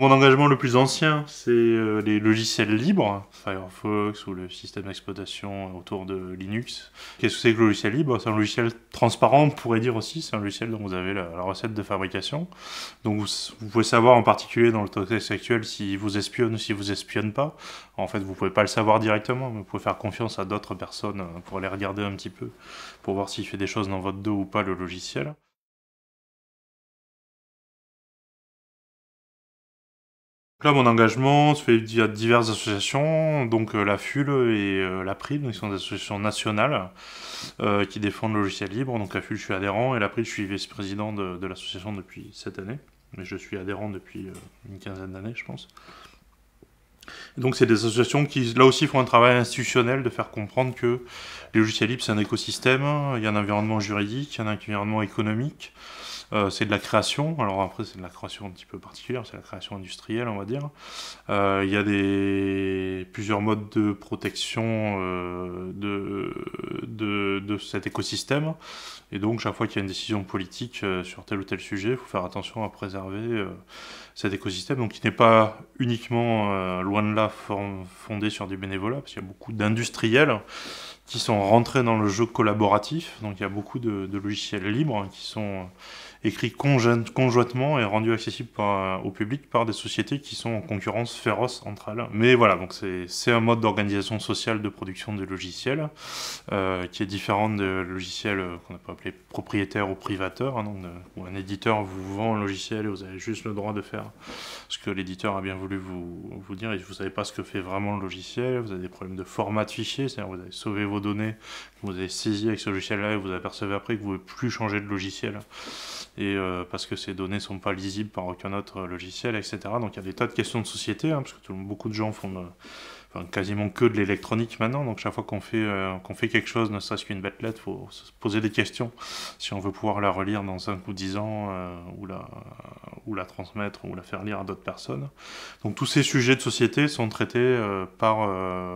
Mon engagement le plus ancien, c'est euh, les logiciels libres, hein, Firefox ou le système d'exploitation euh, autour de Linux. Qu'est-ce que c'est que le logiciel libre C'est un logiciel transparent, on pourrait dire aussi, c'est un logiciel dont vous avez la, recette de fabrication. Donc vous, pouvez savoir en particulier dans le contexte actuel s'il vous espionne ou s'il vous espionne pas. En fait, vous pouvez pas le savoir directement, mais vous pouvez faire confiance à d'autres personnes euh, pour les regarder un petit peu, pour voir s'il fait des choses dans votre dos ou pas le logiciel. là, mon engagement se fait via diverses associations, donc euh, la FUL et euh, la PRID, qui sont des associations nationales euh, qui défendent le logiciel libre. Donc la FUL, je suis adhérent, et la PRID, je suis vice-président de, l'association depuis cette année. Mais je suis adhérent depuis une quinzaine d'années, je pense. donc c'est des associations qui, là aussi, font un travail institutionnel de faire comprendre que les logiciels libres, c'est un écosystème, il y a un environnement juridique, il y a un environnement économique, euh, c'est de la création. Alors après, c'est de la création un petit peu particulière, c'est la création industrielle, on va dire. Euh, il y a des, plusieurs modes de protection euh, de, de, de, cet écosystème. Et donc, chaque fois qu'il y a une décision politique sur tel ou tel sujet, il faut faire attention à préserver cet écosystème. Donc, il n'est pas uniquement, loin de là, fondé sur du bénévolat parce qu'il y a beaucoup d'industriels qui sont rentrés dans le jeu collaboratif. Donc, il y a beaucoup de logiciels libres hein, qui sont écrit conjointement et rendu accessible euh, au public par des sociétés qui sont en concurrence féroce entre elles. Mais voilà, donc c'est un mode d'organisation sociale de production de logiciels euh, qui est différent de logiciels euh, qu'on peut appeler propriétaires ou privateurs, hein, où un éditeur vous vend un logiciel et vous avez juste le droit de faire ce que l'éditeur a bien voulu vous, dire et vous ne savez pas ce que fait vraiment le logiciel, vous avez des problèmes de format de fichier, c'est-à-dire vous avez sauvé vos données, vous avez saisi avec ce logiciel-là et vous apercevez après que vous ne pouvez plus changer de logiciel et euh, parce que ces données ne sont pas lisibles par aucun autre euh, logiciel, etc. Donc il y a des tas de questions de société, hein, parce que beaucoup de gens font quasiment que de l'électronique maintenant, donc chaque fois qu'on fait, euh, qu'on fait quelque chose, ne serait-ce qu'une bête lettre, il faut se poser des questions si on veut pouvoir la relire dans 5 ou 10 ans, ou, la, ou la transmettre, ou la faire lire à d'autres personnes. Donc tous ces sujets de société sont traités par,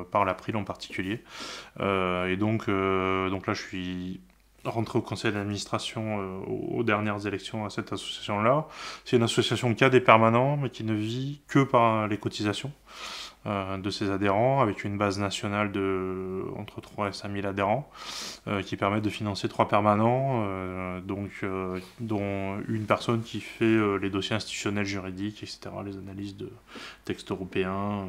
par l'April en particulier. et donc, donc là, je suis rentrer au conseil d'administration euh, aux dernières élections à cette association-là. C'est une association qui a des permanents, mais qui ne vit que par les cotisations euh, de ses adhérents, avec une base nationale de entre 3 et 5 000 adhérents, euh, qui permettent de financer trois permanents, donc, dont une personne qui fait les dossiers institutionnels juridiques, etc., les analyses de textes européens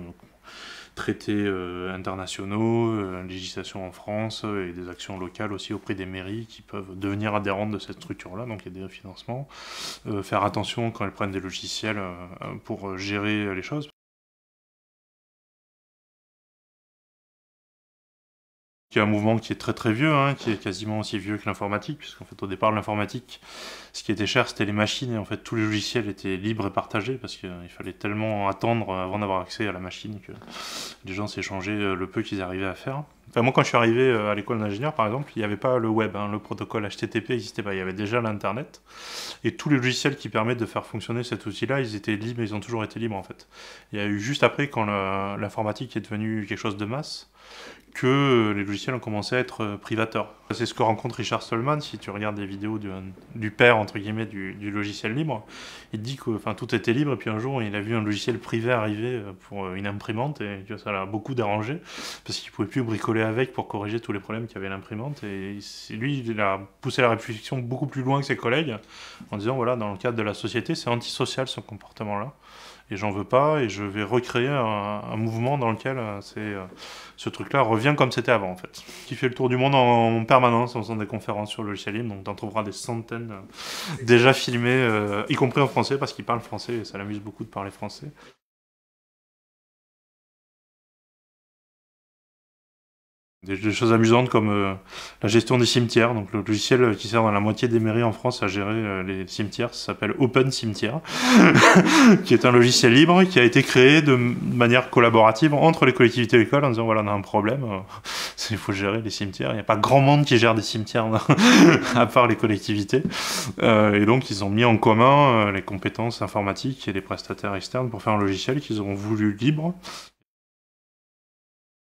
traités euh, internationaux, euh, législation en France euh, et des actions locales aussi auprès des mairies qui peuvent devenir adhérentes de cette structure-là, donc il y a des financements. faire attention quand elles prennent des logiciels pour gérer les choses, qui est un mouvement qui est très très vieux, hein, qui est quasiment aussi vieux que l'informatique, puisqu'en fait au départ l'informatique, ce qui était cher, c'était les machines, et en fait tous les logiciels étaient libres et partagés, parce qu'il euh, fallait tellement attendre euh, avant d'avoir accès à la machine que les gens s'échangeaient euh, le peu qu'ils arrivaient à faire. Enfin, moi quand je suis arrivé à l'école d'ingénieur par exemple, il n'y avait pas le web, hein, le protocole HTTP n'existait pas, il y avait déjà l'Internet, et tous les logiciels qui permettent de faire fonctionner cet outil-là, ils étaient libres, ils ont toujours été libres en fait. Il y a eu juste après quand l'informatique est devenue quelque chose de masse, que les logiciels ont commencé à être euh, privateurs. C'est ce que rencontre Richard Stallman si tu regardes des vidéos du, père entre guillemets du, logiciel libre. Il dit que enfin, tout était libre et puis un jour il a vu un logiciel privé arriver euh, pour euh, une imprimante et ça l'a beaucoup dérangé parce qu'il ne pouvait plus bricoler avec pour corriger tous les problèmes qu'avait l'imprimante et lui il a poussé la réflexion beaucoup plus loin que ses collègues en disant voilà dans le cadre de la société c'est antisocial ce comportement là et j'en veux pas, et je vais recréer un, mouvement dans lequel euh, euh, ce truc-là revient comme c'était avant, en fait. Qui fait le tour du monde en, permanence en faisant des conférences sur le logiciel libre, donc t'en trouveras des centaines euh, déjà filmées, euh, y compris en français, parce qu'il parle français, et ça l'amuse beaucoup de parler français. Des, choses amusantes comme euh, la gestion des cimetières. Donc le logiciel euh, qui sert dans la moitié des mairies en France à gérer euh, les cimetières s'appelle Open Cimetière, qui est un logiciel libre qui a été créé de manière collaborative entre les collectivités écoles en disant voilà on a un problème, il faut gérer les cimetières. Il n'y a pas grand monde qui gère des cimetières à part les collectivités. et donc ils ont mis en commun les compétences informatiques et les prestataires externes pour faire un logiciel qu'ils ont voulu libre